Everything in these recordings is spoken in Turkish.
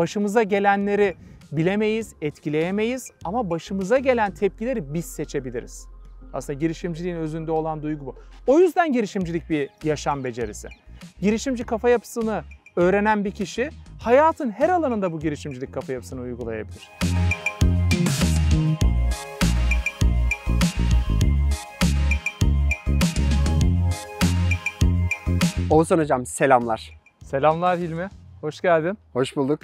Başımıza gelenleri bilemeyiz, etkileyemeyiz ama başımıza gelen tepkileri biz seçebiliriz. Aslında girişimciliğin özünde olan duygu bu. O yüzden girişimcilik bir yaşam becerisi. Girişimci kafa yapısını öğrenen bir kişi hayatın her alanında bu girişimcilik kafa yapısını uygulayabilir. Oğuzhan Hocam selamlar. Selamlar Hilmi. Hoş geldin. Hoş bulduk.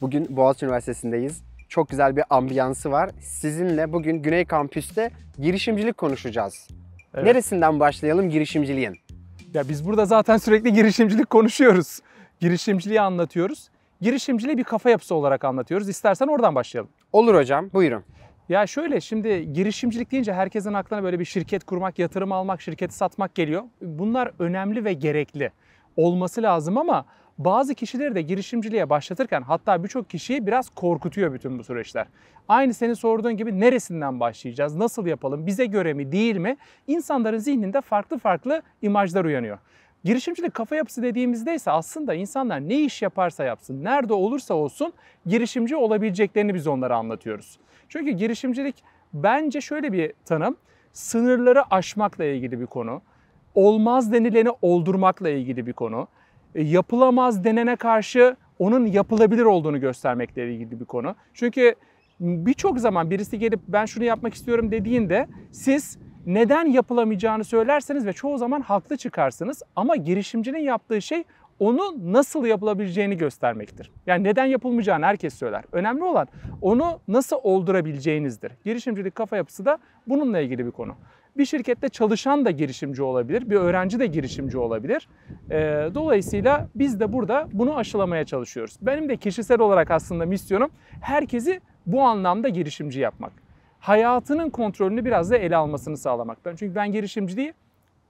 Bugün Boğaziçi Üniversitesi'ndeyiz. Çok güzel bir ambiyansı var. Sizinle bugün Güney Kampüs'te girişimcilik konuşacağız. Evet. Neresinden başlayalım girişimciliğin? Ya biz burada zaten sürekli girişimcilik konuşuyoruz. Girişimciliği anlatıyoruz. Girişimciliği bir kafa yapısı olarak anlatıyoruz. İstersen oradan başlayalım. Olur hocam, buyurun. Ya şöyle şimdi girişimcilik deyince herkesin aklına böyle bir şirket kurmak, yatırım almak, şirketi satmak geliyor. Bunlar önemli ve gerekli. Olması lazım ama bazı kişileri de girişimciliğe başlatırken hatta birçok kişiyi biraz korkutuyor bütün bu süreçler. Aynı senin sorduğun gibi neresinden başlayacağız, nasıl yapalım, bize göre mi değil mi? İnsanların zihninde farklı farklı imajlar uyanıyor. Girişimcilik kafa yapısı dediğimizde ise aslında insanlar ne iş yaparsa yapsın, nerede olursa olsun girişimci olabileceklerini biz onlara anlatıyoruz. Çünkü girişimcilik bence şöyle bir tanım, sınırları aşmakla ilgili bir konu, olmaz denileni oldurmakla ilgili bir konu, e, yapılamaz denene karşı onun yapılabilir olduğunu göstermekle ilgili bir konu. Çünkü birçok zaman birisi gelip ben şunu yapmak istiyorum dediğinde siz neden yapılamayacağını söylerseniz ve çoğu zaman haklı çıkarsınız ama girişimcinin yaptığı şey onu nasıl yapılabileceğini göstermektir. Yani neden yapılmayacağını herkes söyler. Önemli olan onu nasıl oldurabileceğinizdir. Girişimcilik kafa yapısı da bununla ilgili bir konu. Bir şirkette çalışan da girişimci olabilir, bir öğrenci de girişimci olabilir. Ee, dolayısıyla biz de burada bunu aşılamaya çalışıyoruz. Benim de kişisel olarak aslında misyonum herkesi bu anlamda girişimci yapmak. Hayatının kontrolünü biraz da ele almasını sağlamak. çünkü ben girişimciliği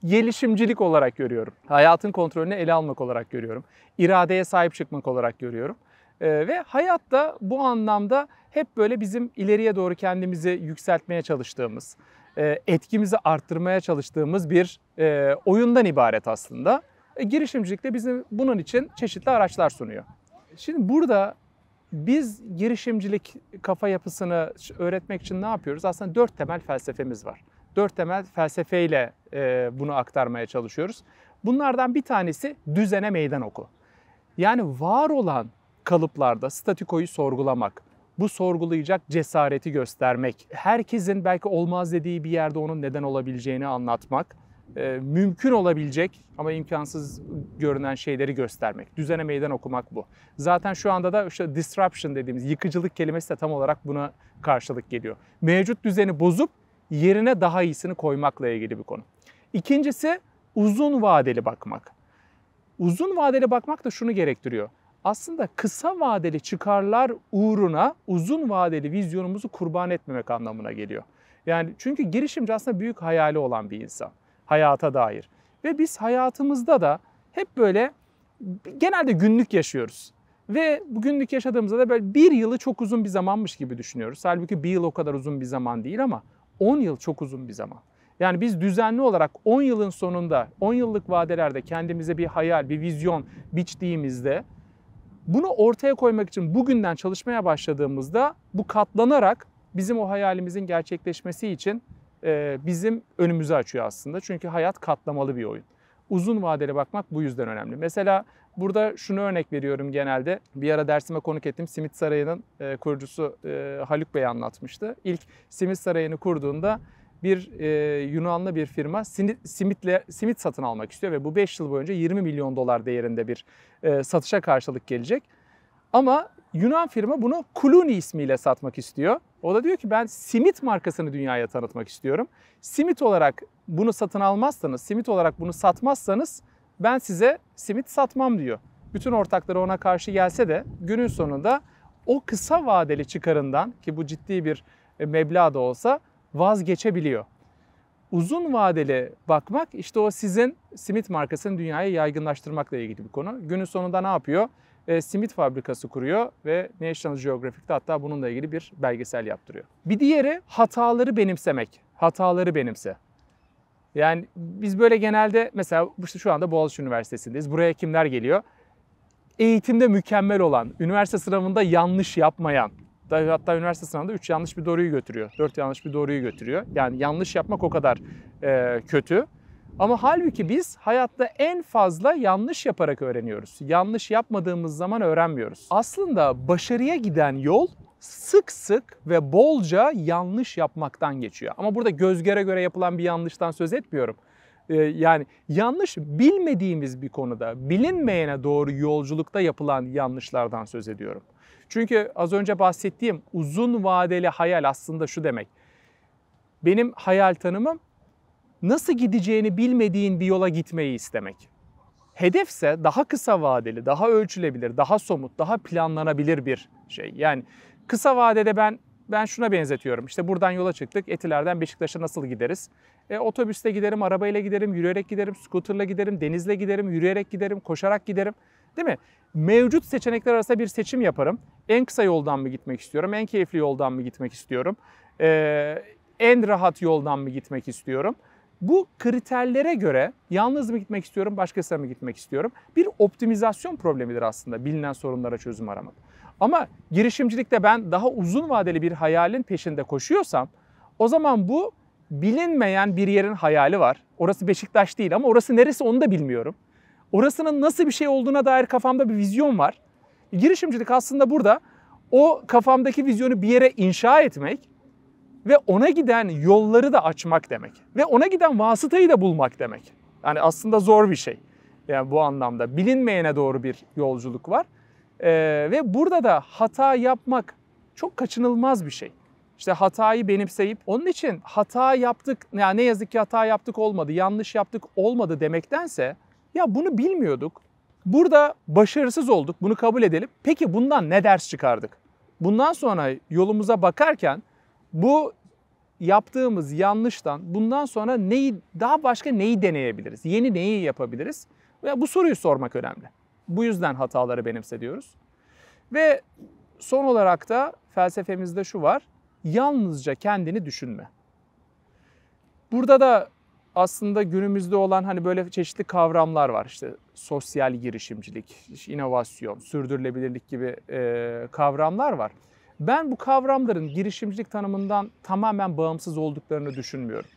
gelişimcilik olarak görüyorum. Hayatın kontrolünü ele almak olarak görüyorum. İradeye sahip çıkmak olarak görüyorum. E, ee, ve hayatta bu anlamda hep böyle bizim ileriye doğru kendimizi yükseltmeye çalıştığımız, e, etkimizi arttırmaya çalıştığımız bir e, oyundan ibaret aslında. E, girişimcilik de bizim bunun için çeşitli araçlar sunuyor. Şimdi burada biz girişimcilik kafa yapısını öğretmek için ne yapıyoruz? Aslında dört temel felsefemiz var. Dört temel felsefeyle bunu aktarmaya çalışıyoruz. Bunlardan bir tanesi düzene meydan oku. Yani var olan kalıplarda statikoyu sorgulamak, bu sorgulayacak cesareti göstermek, herkesin belki olmaz dediği bir yerde onun neden olabileceğini anlatmak, e, mümkün olabilecek ama imkansız görünen şeyleri göstermek, düzene meydan okumak bu. Zaten şu anda da işte disruption dediğimiz yıkıcılık kelimesi de tam olarak buna karşılık geliyor. Mevcut düzeni bozup yerine daha iyisini koymakla ilgili bir konu. İkincisi uzun vadeli bakmak. Uzun vadeli bakmak da şunu gerektiriyor aslında kısa vadeli çıkarlar uğruna uzun vadeli vizyonumuzu kurban etmemek anlamına geliyor. Yani çünkü girişimci aslında büyük hayali olan bir insan hayata dair. Ve biz hayatımızda da hep böyle genelde günlük yaşıyoruz. Ve bu günlük yaşadığımızda da böyle bir yılı çok uzun bir zamanmış gibi düşünüyoruz. Halbuki bir yıl o kadar uzun bir zaman değil ama 10 yıl çok uzun bir zaman. Yani biz düzenli olarak 10 yılın sonunda 10 yıllık vadelerde kendimize bir hayal, bir vizyon biçtiğimizde bunu ortaya koymak için bugünden çalışmaya başladığımızda bu katlanarak bizim o hayalimizin gerçekleşmesi için e, bizim önümüzü açıyor aslında. Çünkü hayat katlamalı bir oyun. Uzun vadeli bakmak bu yüzden önemli. Mesela burada şunu örnek veriyorum genelde. Bir ara dersime konuk ettim. Simit Sarayı'nın e, kurucusu e, Haluk Bey anlatmıştı. İlk Simit Sarayı'nı kurduğunda bir e, Yunanlı bir firma simit, simitle, simit satın almak istiyor ve bu 5 yıl boyunca 20 milyon dolar değerinde bir e, satışa karşılık gelecek. Ama Yunan firma bunu Kuluni ismiyle satmak istiyor. O da diyor ki ben simit markasını dünyaya tanıtmak istiyorum. Simit olarak bunu satın almazsanız, simit olarak bunu satmazsanız ben size simit satmam diyor. Bütün ortakları ona karşı gelse de günün sonunda o kısa vadeli çıkarından ki bu ciddi bir e, meblağ da olsa vazgeçebiliyor. Uzun vadeli bakmak işte o sizin simit markasını dünyaya yaygınlaştırmakla ilgili bir konu. Günün sonunda ne yapıyor? E, simit fabrikası kuruyor ve National Geographic'te hatta bununla ilgili bir belgesel yaptırıyor. Bir diğeri hataları benimsemek. Hataları benimse. Yani biz böyle genelde mesela işte şu anda Boğaziçi Üniversitesi'ndeyiz. Buraya kimler geliyor? Eğitimde mükemmel olan, üniversite sınavında yanlış yapmayan, hatta üniversite sınavında 3 yanlış bir doğruyu götürüyor. 4 yanlış bir doğruyu götürüyor. Yani yanlış yapmak o kadar e, kötü. Ama halbuki biz hayatta en fazla yanlış yaparak öğreniyoruz. Yanlış yapmadığımız zaman öğrenmiyoruz. Aslında başarıya giden yol sık sık ve bolca yanlış yapmaktan geçiyor. Ama burada gözgere göre yapılan bir yanlıştan söz etmiyorum. Ee, yani yanlış bilmediğimiz bir konuda bilinmeyene doğru yolculukta yapılan yanlışlardan söz ediyorum. Çünkü az önce bahsettiğim uzun vadeli hayal aslında şu demek. Benim hayal tanımım nasıl gideceğini bilmediğin bir yola gitmeyi istemek. Hedefse daha kısa vadeli, daha ölçülebilir, daha somut, daha planlanabilir bir şey. Yani kısa vadede ben ben şuna benzetiyorum. İşte buradan yola çıktık. Etilerden Beşiktaş'a nasıl gideriz? E, otobüste giderim, arabayla giderim, yürüyerek giderim, scooterla giderim, denizle giderim, yürüyerek giderim, koşarak giderim. Değil mi? Mevcut seçenekler arasında bir seçim yaparım. En kısa yoldan mı gitmek istiyorum? En keyifli yoldan mı gitmek istiyorum? Ee, en rahat yoldan mı gitmek istiyorum? Bu kriterlere göre yalnız mı gitmek istiyorum, başkasına mı gitmek istiyorum? Bir optimizasyon problemidir aslında bilinen sorunlara çözüm aramak. Ama girişimcilikte ben daha uzun vadeli bir hayalin peşinde koşuyorsam o zaman bu bilinmeyen bir yerin hayali var. Orası Beşiktaş değil ama orası neresi onu da bilmiyorum orasının nasıl bir şey olduğuna dair kafamda bir vizyon var. Girişimcilik aslında burada o kafamdaki vizyonu bir yere inşa etmek ve ona giden yolları da açmak demek. Ve ona giden vasıtayı da bulmak demek. Yani aslında zor bir şey. Yani bu anlamda bilinmeyene doğru bir yolculuk var. Ee, ve burada da hata yapmak çok kaçınılmaz bir şey. İşte hatayı benimseyip onun için hata yaptık, yani ne yazık ki hata yaptık olmadı, yanlış yaptık olmadı demektense ya bunu bilmiyorduk. Burada başarısız olduk. Bunu kabul edelim. Peki bundan ne ders çıkardık? Bundan sonra yolumuza bakarken bu yaptığımız yanlıştan bundan sonra neyi daha başka neyi deneyebiliriz? Yeni neyi yapabiliriz? Ve bu soruyu sormak önemli. Bu yüzden hataları benimsediyoruz. Ve son olarak da felsefemizde şu var. Yalnızca kendini düşünme. Burada da aslında günümüzde olan hani böyle çeşitli kavramlar var. işte sosyal girişimcilik, inovasyon, sürdürülebilirlik gibi e, kavramlar var. Ben bu kavramların girişimcilik tanımından tamamen bağımsız olduklarını düşünmüyorum.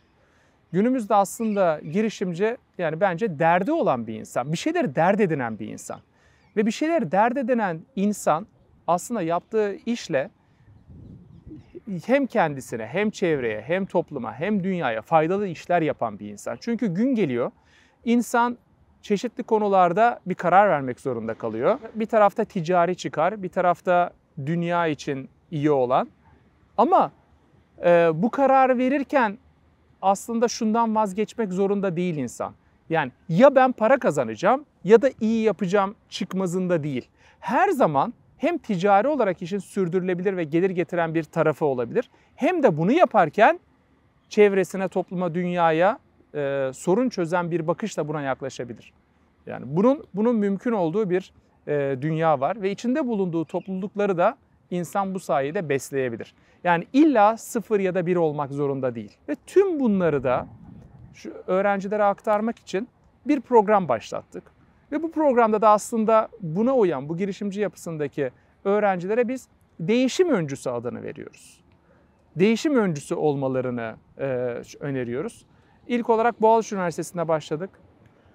Günümüzde aslında girişimci yani bence derdi olan bir insan, bir şeyleri dert edinen bir insan. Ve bir şeyleri dert edinen insan aslında yaptığı işle hem kendisine hem çevreye hem topluma hem dünyaya faydalı işler yapan bir insan. Çünkü gün geliyor insan çeşitli konularda bir karar vermek zorunda kalıyor. Bir tarafta ticari çıkar, bir tarafta dünya için iyi olan. Ama e, bu kararı verirken aslında şundan vazgeçmek zorunda değil insan. Yani ya ben para kazanacağım ya da iyi yapacağım çıkmazında değil. Her zaman hem ticari olarak işin sürdürülebilir ve gelir getiren bir tarafı olabilir. Hem de bunu yaparken çevresine, topluma, dünyaya e, sorun çözen bir bakışla buna yaklaşabilir. Yani bunun bunun mümkün olduğu bir e, dünya var ve içinde bulunduğu toplulukları da insan bu sayede besleyebilir. Yani illa sıfır ya da bir olmak zorunda değil. Ve tüm bunları da şu öğrencilere aktarmak için bir program başlattık. Ve bu programda da aslında buna uyan, bu girişimci yapısındaki öğrencilere biz değişim öncüsü adını veriyoruz. Değişim öncüsü olmalarını e, öneriyoruz. İlk olarak Boğaziçi Üniversitesi'nde başladık.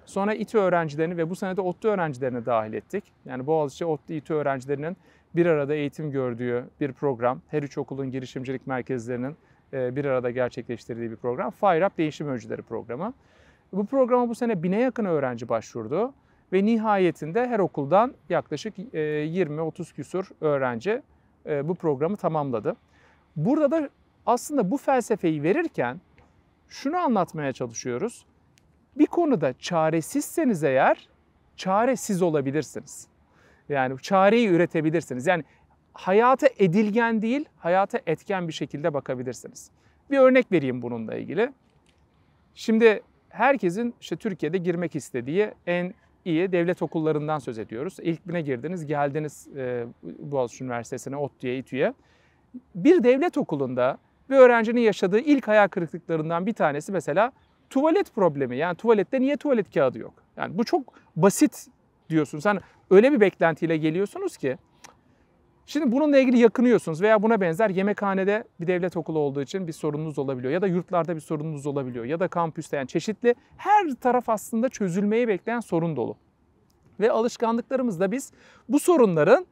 Sonra İTÜ öğrencilerini ve bu sene de ODTÜ öğrencilerini dahil ettik. Yani Boğaziçi, ODTÜ, İTÜ öğrencilerinin bir arada eğitim gördüğü bir program. Her üç okulun girişimcilik merkezlerinin e, bir arada gerçekleştirdiği bir program. FireUp Değişim Öncüleri Programı. Bu programa bu sene bine yakın öğrenci başvurdu. Ve nihayetinde her okuldan yaklaşık 20-30 e, küsur öğrenci e, bu programı tamamladı. Burada da aslında bu felsefeyi verirken şunu anlatmaya çalışıyoruz. Bir konuda çaresizseniz eğer çaresiz olabilirsiniz. Yani çareyi üretebilirsiniz. Yani hayata edilgen değil, hayata etken bir şekilde bakabilirsiniz. Bir örnek vereyim bununla ilgili. Şimdi herkesin işte Türkiye'de girmek istediği en iyi devlet okullarından söz ediyoruz. İlk bine girdiniz, geldiniz e, Boğaziçi Üniversitesi'ne, ODTÜ'ye, İTÜ'ye. Bir devlet okulunda bir öğrencinin yaşadığı ilk hayal kırıklıklarından bir tanesi mesela tuvalet problemi. Yani tuvalette niye tuvalet kağıdı yok? Yani bu çok basit diyorsun. Sen öyle bir beklentiyle geliyorsunuz ki Şimdi bununla ilgili yakınıyorsunuz veya buna benzer yemekhanede bir devlet okulu olduğu için bir sorununuz olabiliyor ya da yurtlarda bir sorununuz olabiliyor ya da kampüste yani çeşitli her taraf aslında çözülmeyi bekleyen sorun dolu. Ve alışkanlıklarımızda biz bu sorunların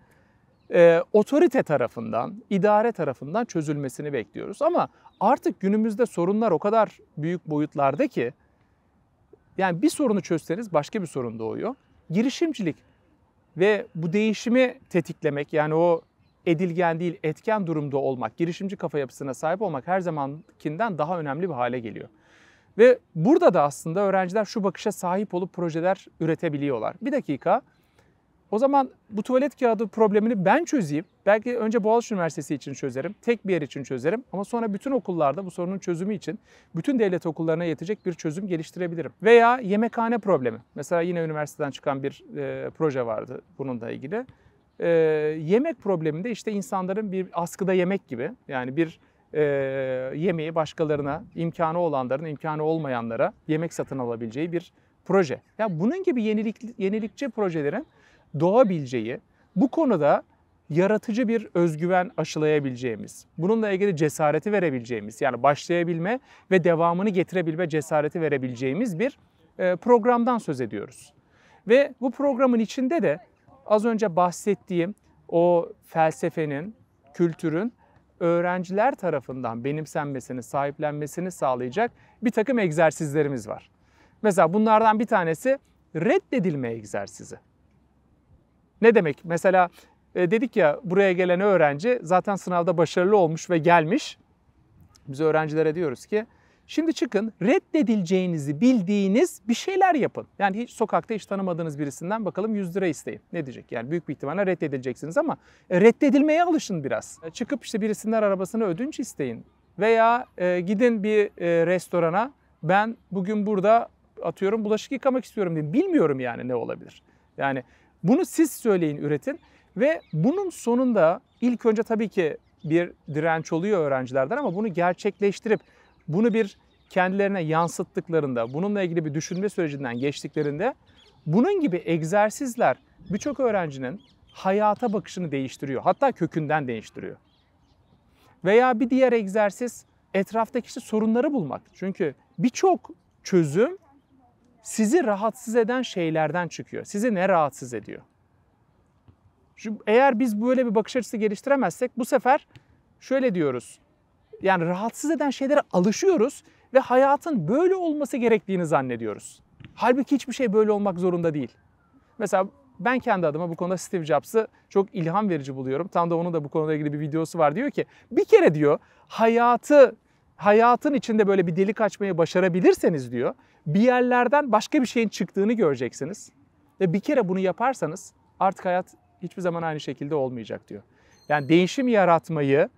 e, otorite tarafından, idare tarafından çözülmesini bekliyoruz. Ama artık günümüzde sorunlar o kadar büyük boyutlarda ki yani bir sorunu çözseniz başka bir sorun doğuyor. Girişimcilik ve bu değişimi tetiklemek yani o edilgen değil etken durumda olmak, girişimci kafa yapısına sahip olmak her zamankinden daha önemli bir hale geliyor. Ve burada da aslında öğrenciler şu bakışa sahip olup projeler üretebiliyorlar. Bir dakika o zaman bu tuvalet kağıdı problemini ben çözeyim. Belki önce Boğaziçi Üniversitesi için çözerim, tek bir yer için çözerim ama sonra bütün okullarda bu sorunun çözümü için bütün devlet okullarına yetecek bir çözüm geliştirebilirim. Veya yemekhane problemi. Mesela yine üniversiteden çıkan bir e, proje vardı bununla ilgili. E, yemek probleminde işte insanların bir askıda yemek gibi yani bir e, yemeği başkalarına, imkanı olanların imkanı olmayanlara yemek satın alabileceği bir proje. Ya bunun gibi yenilik, yenilikçi projelerin doğabileceği, bu konuda yaratıcı bir özgüven aşılayabileceğimiz, bununla ilgili cesareti verebileceğimiz, yani başlayabilme ve devamını getirebilme cesareti verebileceğimiz bir e, programdan söz ediyoruz. Ve bu programın içinde de az önce bahsettiğim o felsefenin, kültürün öğrenciler tarafından benimsenmesini, sahiplenmesini sağlayacak bir takım egzersizlerimiz var. Mesela bunlardan bir tanesi reddedilme egzersizi. Ne demek? Mesela e, dedik ya buraya gelen öğrenci zaten sınavda başarılı olmuş ve gelmiş. Biz öğrencilere diyoruz ki şimdi çıkın reddedileceğinizi bildiğiniz bir şeyler yapın. Yani hiç sokakta hiç tanımadığınız birisinden bakalım 100 lira isteyin. Ne diyecek? Yani büyük bir ihtimalle reddedileceksiniz ama e, reddedilmeye alışın biraz. E, çıkıp işte birisinden arabasını ödünç isteyin. Veya e, gidin bir e, restorana ben bugün burada atıyorum bulaşık yıkamak istiyorum diye bilmiyorum yani ne olabilir. Yani bunu siz söyleyin, üretin ve bunun sonunda ilk önce tabii ki bir direnç oluyor öğrencilerden ama bunu gerçekleştirip bunu bir kendilerine yansıttıklarında, bununla ilgili bir düşünme sürecinden geçtiklerinde bunun gibi egzersizler birçok öğrencinin hayata bakışını değiştiriyor. Hatta kökünden değiştiriyor. Veya bir diğer egzersiz etraftaki işte sorunları bulmak. Çünkü birçok çözüm sizi rahatsız eden şeylerden çıkıyor. Sizi ne rahatsız ediyor? Şu, eğer biz böyle bir bakış açısı geliştiremezsek bu sefer şöyle diyoruz. Yani rahatsız eden şeylere alışıyoruz ve hayatın böyle olması gerektiğini zannediyoruz. Halbuki hiçbir şey böyle olmak zorunda değil. Mesela ben kendi adıma bu konuda Steve Jobs'ı çok ilham verici buluyorum. Tam da onun da bu konuda ilgili bir videosu var. Diyor ki bir kere diyor hayatı hayatın içinde böyle bir delik açmayı başarabilirseniz diyor, bir yerlerden başka bir şeyin çıktığını göreceksiniz. Ve bir kere bunu yaparsanız artık hayat hiçbir zaman aynı şekilde olmayacak diyor. Yani değişim yaratmayı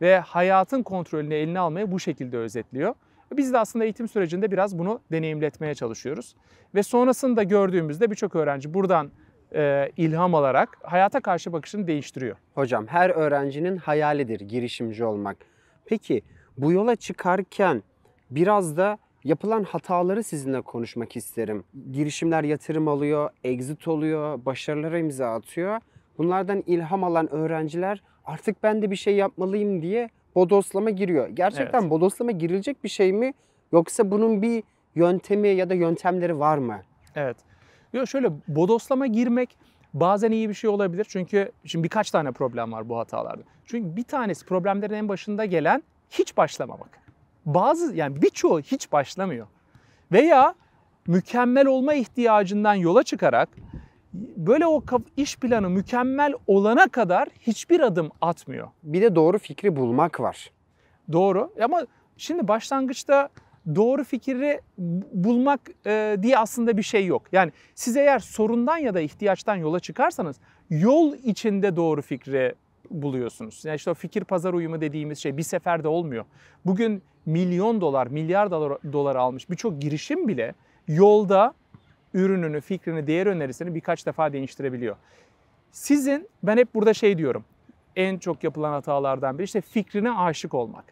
ve hayatın kontrolünü eline almayı bu şekilde özetliyor. Biz de aslında eğitim sürecinde biraz bunu deneyimletmeye çalışıyoruz. Ve sonrasında gördüğümüzde birçok öğrenci buradan e, ilham alarak hayata karşı bakışını değiştiriyor. Hocam her öğrencinin hayalidir girişimci olmak. Peki bu yola çıkarken biraz da yapılan hataları sizinle konuşmak isterim. Girişimler yatırım alıyor, exit oluyor, başarılara imza atıyor. Bunlardan ilham alan öğrenciler artık ben de bir şey yapmalıyım diye bodoslama giriyor. Gerçekten evet. bodoslama girilecek bir şey mi yoksa bunun bir yöntemi ya da yöntemleri var mı? Evet. Yo şöyle bodoslama girmek bazen iyi bir şey olabilir. Çünkü şimdi birkaç tane problem var bu hatalarda. Çünkü bir tanesi problemlerin en başında gelen hiç başlamamak. Bazı yani birçoğu hiç başlamıyor. Veya mükemmel olma ihtiyacından yola çıkarak böyle o iş planı mükemmel olana kadar hiçbir adım atmıyor. Bir de doğru fikri bulmak var. Doğru ama şimdi başlangıçta doğru fikri bulmak e, diye aslında bir şey yok. Yani siz eğer sorundan ya da ihtiyaçtan yola çıkarsanız yol içinde doğru fikri buluyorsunuz. Yani işte o fikir pazar uyumu dediğimiz şey bir seferde olmuyor. Bugün milyon dolar, milyar dolar, dolar almış birçok girişim bile yolda ürününü, fikrini, değer önerisini birkaç defa değiştirebiliyor. Sizin, ben hep burada şey diyorum, en çok yapılan hatalardan biri işte fikrine aşık olmak.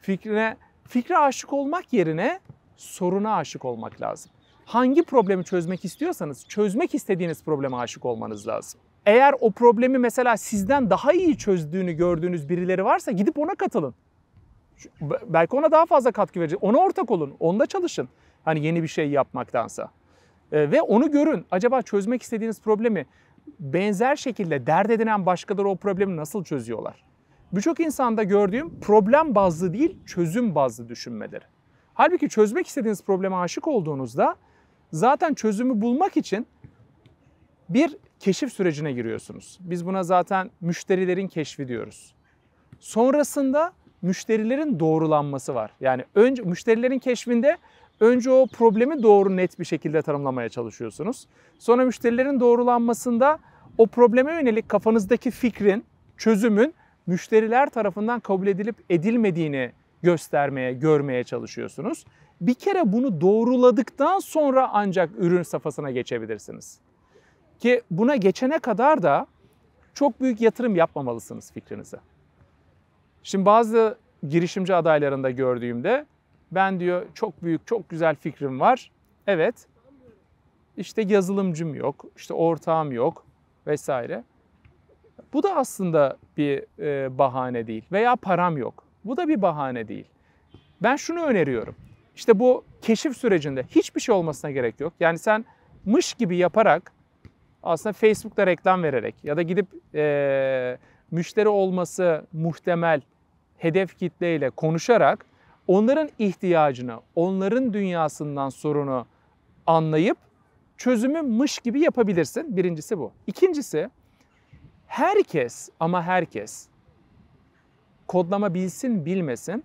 Fikrine, fikre aşık olmak yerine soruna aşık olmak lazım. Hangi problemi çözmek istiyorsanız çözmek istediğiniz probleme aşık olmanız lazım. Eğer o problemi mesela sizden daha iyi çözdüğünü gördüğünüz birileri varsa gidip ona katılın. Belki ona daha fazla katkı verecek. Ona ortak olun. Onda çalışın. Hani yeni bir şey yapmaktansa. E, ve onu görün. Acaba çözmek istediğiniz problemi benzer şekilde dert edinen başkaları o problemi nasıl çözüyorlar? Birçok insanda gördüğüm problem bazlı değil, çözüm bazlı düşünmeleri. Halbuki çözmek istediğiniz probleme aşık olduğunuzda zaten çözümü bulmak için bir keşif sürecine giriyorsunuz. Biz buna zaten müşterilerin keşfi diyoruz. Sonrasında müşterilerin doğrulanması var. Yani önce müşterilerin keşfinde önce o problemi doğru net bir şekilde tanımlamaya çalışıyorsunuz. Sonra müşterilerin doğrulanmasında o probleme yönelik kafanızdaki fikrin, çözümün müşteriler tarafından kabul edilip edilmediğini göstermeye, görmeye çalışıyorsunuz. Bir kere bunu doğruladıktan sonra ancak ürün safhasına geçebilirsiniz. Ki buna geçene kadar da çok büyük yatırım yapmamalısınız fikrinize. Şimdi bazı girişimci adaylarında gördüğümde ben diyor çok büyük, çok güzel fikrim var. Evet. işte yazılımcım yok, işte ortağım yok vesaire. Bu da aslında bir e, bahane değil veya param yok. Bu da bir bahane değil. Ben şunu öneriyorum. İşte bu keşif sürecinde hiçbir şey olmasına gerek yok. Yani sen mış gibi yaparak aslında Facebook'ta reklam vererek ya da gidip e, müşteri olması muhtemel hedef kitleyle konuşarak onların ihtiyacını, onların dünyasından sorunu anlayıp çözümü mış gibi yapabilirsin. Birincisi bu. İkincisi herkes ama herkes kodlama bilsin bilmesin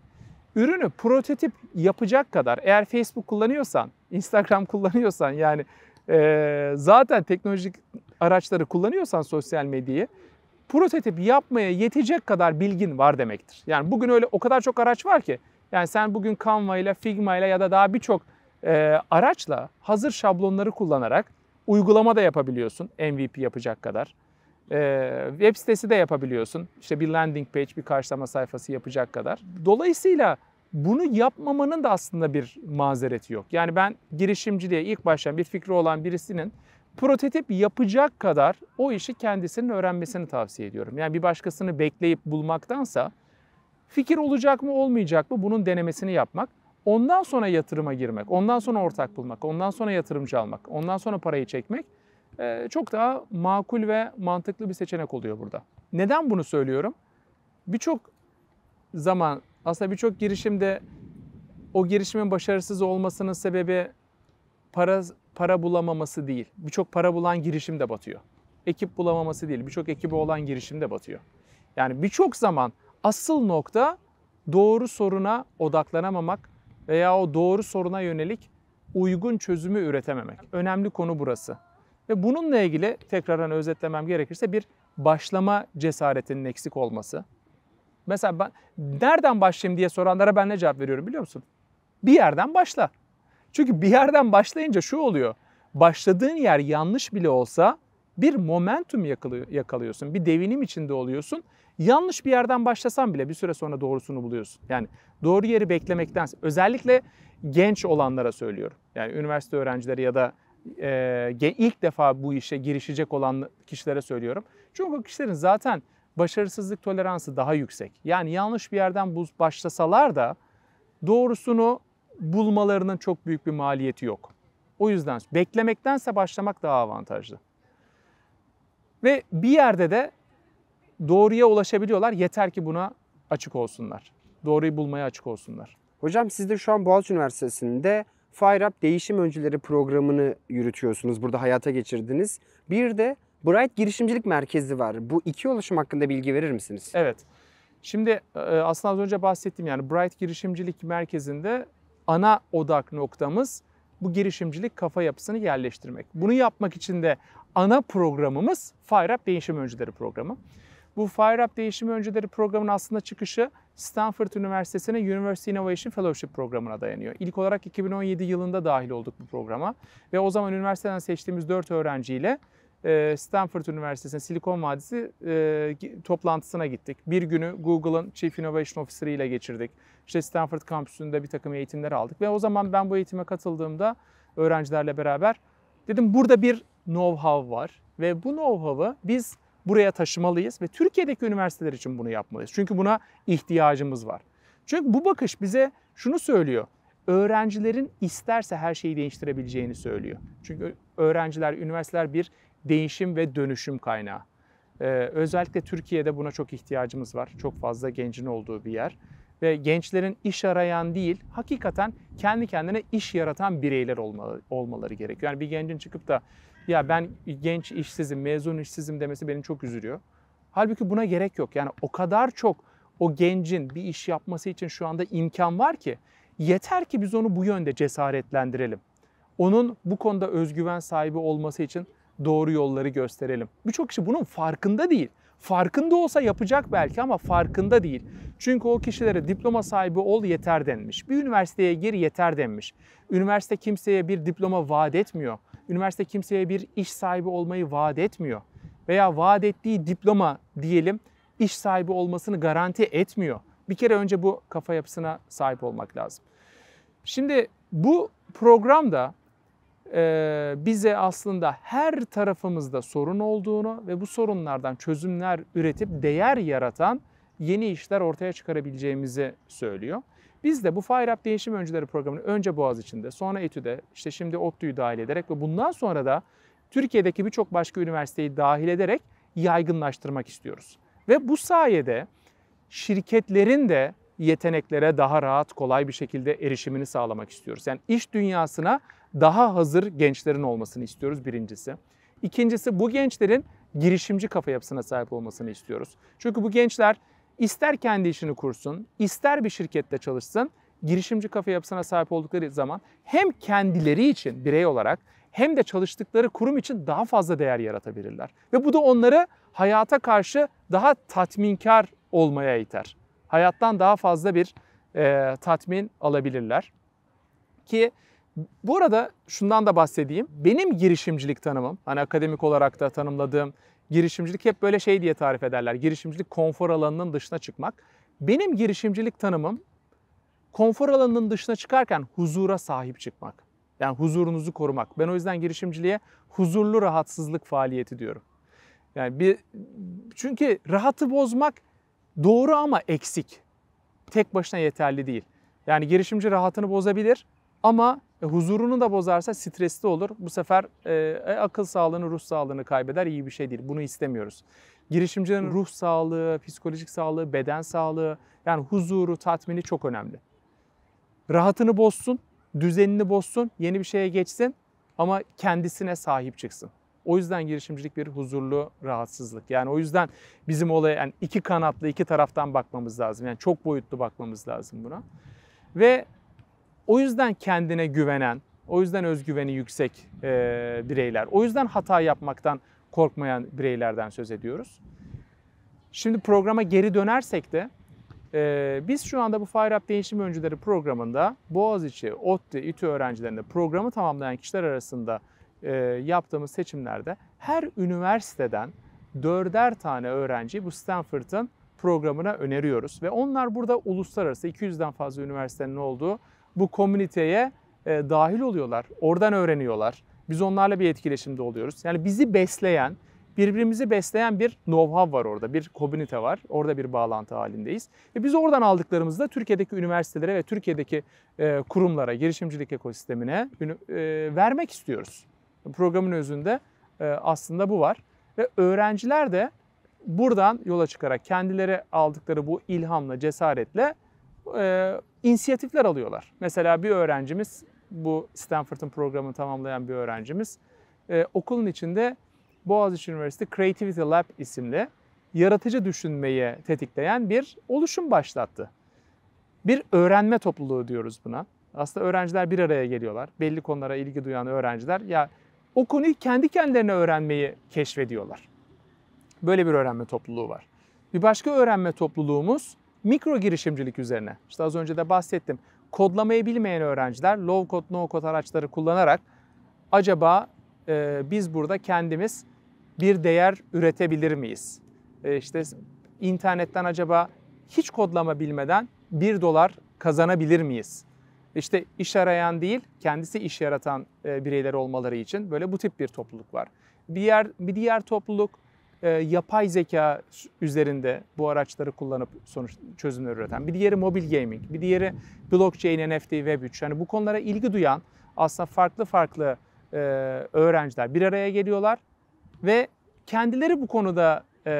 ürünü prototip yapacak kadar eğer Facebook kullanıyorsan, Instagram kullanıyorsan yani e, zaten teknolojik araçları kullanıyorsan sosyal medyayı prototip yapmaya yetecek kadar bilgin var demektir. Yani bugün öyle o kadar çok araç var ki yani sen bugün Canva ile Figma ile ya da daha birçok e, araçla hazır şablonları kullanarak uygulama da yapabiliyorsun MVP yapacak kadar. E, web sitesi de yapabiliyorsun. İşte bir landing page, bir karşılama sayfası yapacak kadar. Dolayısıyla bunu yapmamanın da aslında bir mazereti yok. Yani ben girişimci diye ilk baştan bir fikri olan birisinin prototip yapacak kadar o işi kendisinin öğrenmesini tavsiye ediyorum. Yani bir başkasını bekleyip bulmaktansa fikir olacak mı olmayacak mı bunun denemesini yapmak. Ondan sonra yatırıma girmek, ondan sonra ortak bulmak, ondan sonra yatırımcı almak, ondan sonra parayı çekmek e, çok daha makul ve mantıklı bir seçenek oluyor burada. Neden bunu söylüyorum? Birçok zaman aslında birçok girişimde o girişimin başarısız olmasının sebebi para para bulamaması değil. Birçok para bulan girişim de batıyor. Ekip bulamaması değil. Birçok ekibi olan girişim de batıyor. Yani birçok zaman asıl nokta doğru soruna odaklanamamak veya o doğru soruna yönelik uygun çözümü üretememek. Önemli konu burası. Ve bununla ilgili tekrardan özetlemem gerekirse bir başlama cesaretinin eksik olması. Mesela ben nereden başlayayım diye soranlara ben ne cevap veriyorum biliyor musun? Bir yerden başla. Çünkü bir yerden başlayınca şu oluyor. Başladığın yer yanlış bile olsa bir momentum yakalıyorsun. Bir devinim içinde oluyorsun. Yanlış bir yerden başlasan bile bir süre sonra doğrusunu buluyorsun. Yani doğru yeri beklemekten özellikle genç olanlara söylüyorum. Yani üniversite öğrencileri ya da e, ilk defa bu işe girişecek olan kişilere söylüyorum. Çünkü o kişilerin zaten başarısızlık toleransı daha yüksek. Yani yanlış bir yerden buz başlasalar da doğrusunu bulmalarının çok büyük bir maliyeti yok. O yüzden beklemektense başlamak daha avantajlı. Ve bir yerde de doğruya ulaşabiliyorlar. Yeter ki buna açık olsunlar. Doğruyu bulmaya açık olsunlar. Hocam siz de şu an Boğaziçi Üniversitesi'nde FireUp Değişim Öncüleri programını yürütüyorsunuz. Burada hayata geçirdiniz. Bir de Bright Girişimcilik Merkezi var. Bu iki oluşum hakkında bilgi verir misiniz? Evet. Şimdi e, aslında az önce bahsettim yani Bright Girişimcilik Merkezi'nde ana odak noktamız bu girişimcilik kafa yapısını yerleştirmek. Bunu yapmak için de ana programımız FireUp Değişim Öncüleri Programı. Bu FireUp Değişim Öncüleri Programı'nın aslında çıkışı Stanford Üniversitesi'nin University Innovation Fellowship programına dayanıyor. İlk olarak 2017 yılında dahil olduk bu programa ve o zaman üniversiteden seçtiğimiz 4 öğrenciyle e, Stanford Üniversitesi'nin Silikon Vadisi e, toplantısına gittik. Bir günü Google'ın Chief Innovation Officer ile geçirdik. İşte Stanford kampüsünde bir takım eğitimler aldık. Ve o zaman ben bu eğitime katıldığımda öğrencilerle beraber dedim burada bir know-how var. Ve bu know-how'ı biz buraya taşımalıyız ve Türkiye'deki üniversiteler için bunu yapmalıyız. Çünkü buna ihtiyacımız var. Çünkü bu bakış bize şunu söylüyor öğrencilerin isterse her şeyi değiştirebileceğini söylüyor. Çünkü öğrenciler, üniversiteler bir değişim ve dönüşüm kaynağı. Ee, özellikle Türkiye'de buna çok ihtiyacımız var. Çok fazla gencin olduğu bir yer. Ve gençlerin iş arayan değil, hakikaten kendi kendine iş yaratan bireyler olmaları, olmaları gerekiyor. Yani bir gencin çıkıp da ya ben genç işsizim, mezun işsizim demesi beni çok üzülüyor. Halbuki buna gerek yok. Yani o kadar çok o gencin bir iş yapması için şu anda imkan var ki yeter ki biz onu bu yönde cesaretlendirelim. Onun bu konuda özgüven sahibi olması için doğru yolları gösterelim. Birçok kişi bunun farkında değil. Farkında olsa yapacak belki ama farkında değil. Çünkü o kişilere diploma sahibi ol yeter denmiş. Bir üniversiteye gir yeter denmiş. Üniversite kimseye bir diploma vaat etmiyor. Üniversite kimseye bir iş sahibi olmayı vaat etmiyor. Veya vaat ettiği diploma diyelim iş sahibi olmasını garanti etmiyor. Bir kere önce bu kafa yapısına sahip olmak lazım. Şimdi bu programda ee, bize aslında her tarafımızda sorun olduğunu ve bu sorunlardan çözümler üretip değer yaratan yeni işler ortaya çıkarabileceğimizi söylüyor. Biz de bu FireUp Değişim Öncüleri programını önce Boğaz içinde, sonra ETÜ'de, işte şimdi ODTÜ'yü dahil ederek ve bundan sonra da Türkiye'deki birçok başka üniversiteyi dahil ederek yaygınlaştırmak istiyoruz. Ve bu sayede şirketlerin de yeteneklere daha rahat, kolay bir şekilde erişimini sağlamak istiyoruz. Yani iş dünyasına daha hazır gençlerin olmasını istiyoruz birincisi. İkincisi bu gençlerin girişimci kafa yapısına sahip olmasını istiyoruz. Çünkü bu gençler ister kendi işini kursun, ister bir şirkette çalışsın, girişimci kafa yapısına sahip oldukları zaman hem kendileri için birey olarak hem de çalıştıkları kurum için daha fazla değer yaratabilirler. Ve bu da onları hayata karşı daha tatminkar olmaya iter. Hayattan daha fazla bir e, tatmin alabilirler. Ki bu arada şundan da bahsedeyim. Benim girişimcilik tanımım, hani akademik olarak da tanımladığım girişimcilik hep böyle şey diye tarif ederler. Girişimcilik konfor alanının dışına çıkmak. Benim girişimcilik tanımım konfor alanının dışına çıkarken huzura sahip çıkmak. Yani huzurunuzu korumak. Ben o yüzden girişimciliğe huzurlu rahatsızlık faaliyeti diyorum. Yani bir çünkü rahatı bozmak doğru ama eksik. Tek başına yeterli değil. Yani girişimci rahatını bozabilir ama e, huzurunu da bozarsa stresli olur. Bu sefer e, e, akıl sağlığını, ruh sağlığını kaybeder. İyi bir şey değil. Bunu istemiyoruz. Girişimcilerin ruh sağlığı, psikolojik sağlığı, beden sağlığı yani huzuru, tatmini çok önemli. Rahatını bozsun, düzenini bozsun, yeni bir şeye geçsin ama kendisine sahip çıksın. O yüzden girişimcilik bir huzurlu rahatsızlık. Yani o yüzden bizim olaya yani iki kanatlı, iki taraftan bakmamız lazım. Yani çok boyutlu bakmamız lazım buna. Ve o yüzden kendine güvenen, o yüzden özgüveni yüksek e, bireyler, o yüzden hata yapmaktan korkmayan bireylerden söz ediyoruz. Şimdi programa geri dönersek de e, biz şu anda bu Fire Up Değişim Öncüleri programında Boğaziçi, ODTÜ, İTÜ öğrencilerinde programı tamamlayan kişiler arasında e, yaptığımız seçimlerde her üniversiteden dörder tane öğrenci bu Stanford'ın programına öneriyoruz. Ve onlar burada uluslararası 200'den fazla üniversitenin olduğu bu komüniteye e, dahil oluyorlar. Oradan öğreniyorlar. Biz onlarla bir etkileşimde oluyoruz. Yani bizi besleyen, birbirimizi besleyen bir know-how var orada, bir komünite var. Orada bir bağlantı halindeyiz. Ve biz oradan aldıklarımızı da Türkiye'deki üniversitelere ve Türkiye'deki e, kurumlara, girişimcilik ekosistemine e, vermek istiyoruz. Programın özünde e, aslında bu var. Ve öğrenciler de buradan yola çıkarak kendileri aldıkları bu ilhamla, cesaretle e, inisiyatifler alıyorlar. Mesela bir öğrencimiz, bu Stanford'ın programını tamamlayan bir öğrencimiz, e, okulun içinde Boğaziçi Üniversitesi Creativity Lab isimli yaratıcı düşünmeyi tetikleyen bir oluşum başlattı. Bir öğrenme topluluğu diyoruz buna. Aslında öğrenciler bir araya geliyorlar. Belli konulara ilgi duyan öğrenciler ya o konuyu kendi kendilerine öğrenmeyi keşfediyorlar. Böyle bir öğrenme topluluğu var. Bir başka öğrenme topluluğumuz mikro girişimcilik üzerine. İşte az önce de bahsettim. Kodlamayı bilmeyen öğrenciler low code, no code araçları kullanarak acaba e, biz burada kendimiz bir değer üretebilir miyiz? E, işte internetten acaba hiç kodlama bilmeden 1 dolar kazanabilir miyiz? İşte iş arayan değil, kendisi iş yaratan e, bireyler olmaları için böyle bu tip bir topluluk var. Bir yer bir diğer topluluk e, yapay zeka üzerinde bu araçları kullanıp sonuç çözümler üreten. Bir diğeri mobil gaming, bir diğeri blockchain, NFT, Web3. Yani bu konulara ilgi duyan aslında farklı farklı e, öğrenciler bir araya geliyorlar ve kendileri bu konuda e,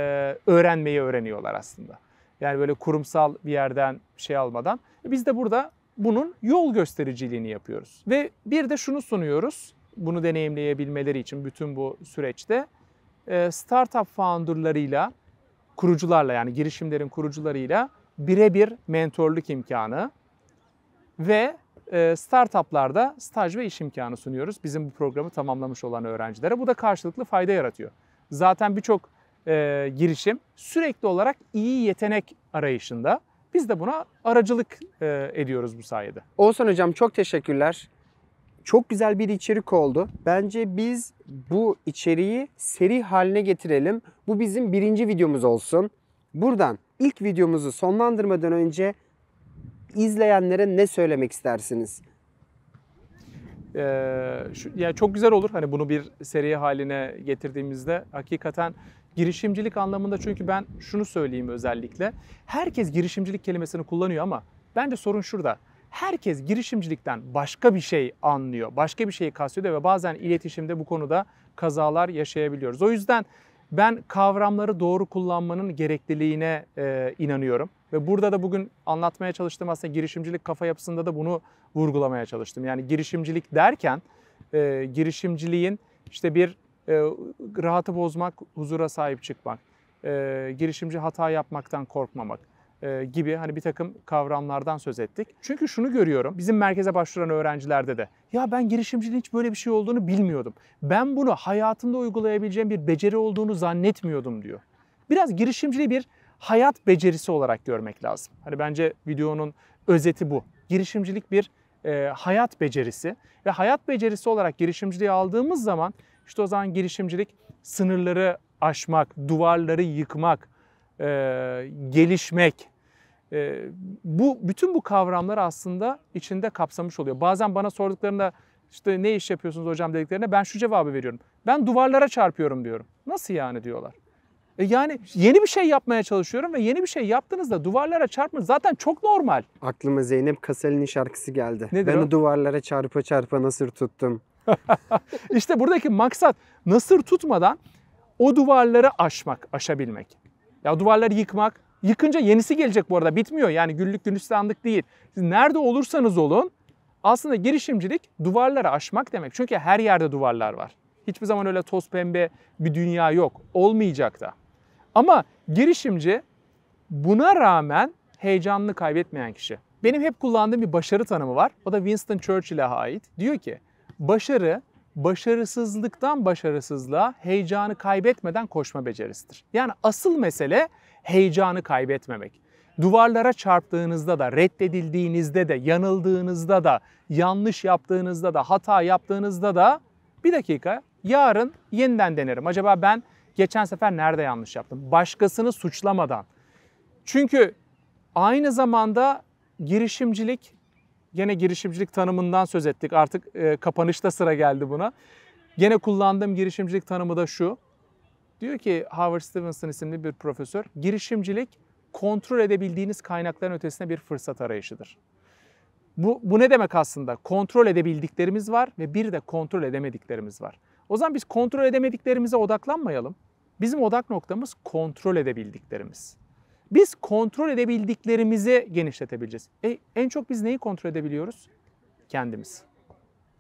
öğrenmeyi öğreniyorlar aslında. Yani böyle kurumsal bir yerden şey almadan. E, biz de burada bunun yol göstericiliğini yapıyoruz. Ve bir de şunu sunuyoruz. Bunu deneyimleyebilmeleri için bütün bu süreçte e, startup founderlarıyla, kurucularla yani girişimlerin kurucularıyla birebir mentorluk imkanı ve e, startuplarda staj ve iş imkanı sunuyoruz bizim bu programı tamamlamış olan öğrencilere. Bu da karşılıklı fayda yaratıyor. Zaten birçok e, girişim sürekli olarak iyi yetenek arayışında. Biz de buna aracılık e, ediyoruz bu sayede. Oğuzhan Hocam çok teşekkürler. Çok güzel bir içerik oldu. Bence biz bu içeriği seri haline getirelim. Bu bizim birinci videomuz olsun. Buradan ilk videomuzu sonlandırmadan önce izleyenlere ne söylemek istersiniz? Ee, şu, yani çok güzel olur hani bunu bir seri haline getirdiğimizde hakikaten girişimcilik anlamında çünkü ben şunu söyleyeyim özellikle herkes girişimcilik kelimesini kullanıyor ama bence sorun şurada herkes girişimcilikten başka bir şey anlıyor. Başka bir şeyi kastediyor ve bazen iletişimde bu konuda kazalar yaşayabiliyoruz. O yüzden ben kavramları doğru kullanmanın gerekliliğine e, inanıyorum. Ve burada da bugün anlatmaya çalıştım aslında girişimcilik kafa yapısında da bunu vurgulamaya çalıştım. Yani girişimcilik derken e, girişimciliğin işte bir e, rahatı bozmak, huzura sahip çıkmak, e, girişimci hata yapmaktan korkmamak, e, gibi hani bir takım kavramlardan söz ettik. Çünkü şunu görüyorum bizim merkeze başvuran öğrencilerde de ya ben girişimciliğin hiç böyle bir şey olduğunu bilmiyordum. Ben bunu hayatımda uygulayabileceğim bir beceri olduğunu zannetmiyordum diyor. Biraz girişimciliği bir hayat becerisi olarak görmek lazım. Hani bence videonun özeti bu. Girişimcilik bir e, hayat becerisi ve hayat becerisi olarak girişimciliği aldığımız zaman işte o zaman girişimcilik sınırları aşmak, duvarları yıkmak, e, gelişmek, e, bu bütün bu kavramlar aslında içinde kapsamış oluyor. Bazen bana sorduklarında işte ne iş yapıyorsunuz hocam dediklerine ben şu cevabı veriyorum. Ben duvarlara çarpıyorum diyorum. Nasıl yani diyorlar. E yani yeni bir şey yapmaya çalışıyorum ve yeni bir şey yaptığınızda duvarlara çarpma zaten çok normal. Aklıma Zeynep Kaseli'nin şarkısı geldi. Nedir ben o? duvarlara çarpa çarpa nasır tuttum. İşte buradaki maksat nasır tutmadan o duvarları aşmak, aşabilmek. Ya duvarları yıkmak, Yıkınca yenisi gelecek bu arada bitmiyor. Yani güllük gülistanlık değil. Siz nerede olursanız olun aslında girişimcilik duvarları aşmak demek. Çünkü her yerde duvarlar var. Hiçbir zaman öyle toz pembe bir dünya yok. Olmayacak da. Ama girişimci buna rağmen heyecanını kaybetmeyen kişi. Benim hep kullandığım bir başarı tanımı var. O da Winston Churchill'e ait. Diyor ki başarı başarısızlıktan başarısızlığa heyecanı kaybetmeden koşma becerisidir. Yani asıl mesele heyecanı kaybetmemek. Duvarlara çarptığınızda da, reddedildiğinizde de, yanıldığınızda da, yanlış yaptığınızda da, hata yaptığınızda da bir dakika yarın yeniden denerim. Acaba ben geçen sefer nerede yanlış yaptım? Başkasını suçlamadan. Çünkü aynı zamanda girişimcilik, gene girişimcilik tanımından söz ettik artık e, kapanışta sıra geldi buna. Gene kullandığım girişimcilik tanımı da şu. Diyor ki Howard Stevenson isimli bir profesör, girişimcilik kontrol edebildiğiniz kaynakların ötesine bir fırsat arayışıdır. Bu, bu ne demek aslında? Kontrol edebildiklerimiz var ve bir de kontrol edemediklerimiz var. O zaman biz kontrol edemediklerimize odaklanmayalım. Bizim odak noktamız kontrol edebildiklerimiz. Biz kontrol edebildiklerimizi genişletebileceğiz. E, en çok biz neyi kontrol edebiliyoruz? Kendimiz.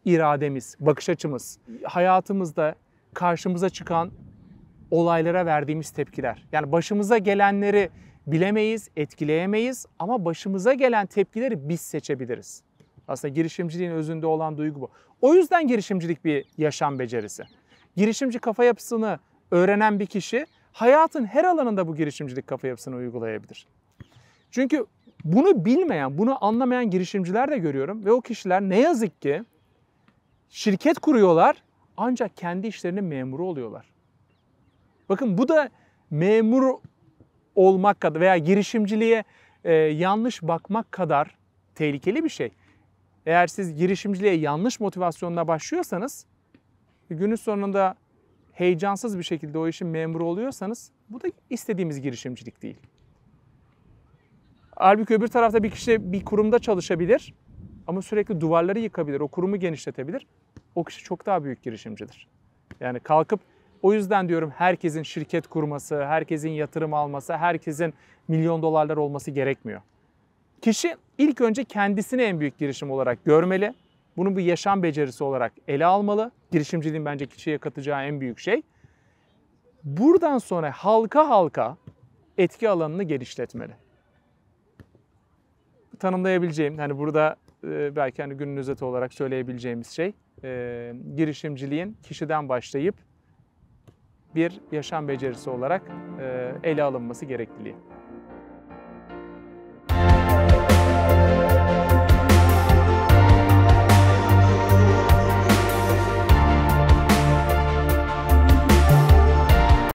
irademiz, bakış açımız, hayatımızda karşımıza çıkan olaylara verdiğimiz tepkiler. Yani başımıza gelenleri bilemeyiz, etkileyemeyiz ama başımıza gelen tepkileri biz seçebiliriz. Aslında girişimciliğin özünde olan duygu bu. O yüzden girişimcilik bir yaşam becerisi. Girişimci kafa yapısını öğrenen bir kişi hayatın her alanında bu girişimcilik kafa yapısını uygulayabilir. Çünkü bunu bilmeyen, bunu anlamayan girişimciler de görüyorum ve o kişiler ne yazık ki şirket kuruyorlar ancak kendi işlerinin memuru oluyorlar. Bakın bu da memur olmak kadar veya girişimciliğe e, yanlış bakmak kadar tehlikeli bir şey. Eğer siz girişimciliğe yanlış motivasyonla başlıyorsanız günün sonunda heyecansız bir şekilde o işin memuru oluyorsanız bu da istediğimiz girişimcilik değil. Halbuki öbür tarafta bir kişi bir kurumda çalışabilir ama sürekli duvarları yıkabilir, o kurumu genişletebilir. O kişi çok daha büyük girişimcidir. Yani kalkıp o yüzden diyorum herkesin şirket kurması, herkesin yatırım alması, herkesin milyon dolarlar olması gerekmiyor. Kişi ilk önce kendisini en büyük girişim olarak görmeli. Bunu bir yaşam becerisi olarak ele almalı. Girişimciliğin bence kişiye katacağı en büyük şey. Buradan sonra halka halka etki alanını genişletmeli. Tanımlayabileceğim, hani burada e, belki hani günün özeti olarak söyleyebileceğimiz şey e, girişimciliğin kişiden başlayıp bir yaşam becerisi olarak ele alınması gerekliliği.